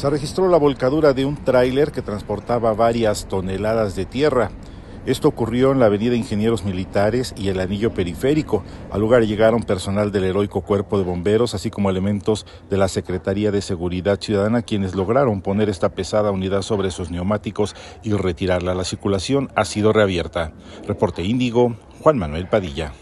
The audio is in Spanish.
se registró la volcadura de un tráiler que transportaba varias toneladas de tierra. Esto ocurrió en la Avenida Ingenieros Militares y el Anillo Periférico. Al lugar llegaron personal del heroico cuerpo de bomberos, así como elementos de la Secretaría de Seguridad Ciudadana, quienes lograron poner esta pesada unidad sobre sus neumáticos y retirarla. La circulación ha sido reabierta. Reporte Índigo, Juan Manuel Padilla.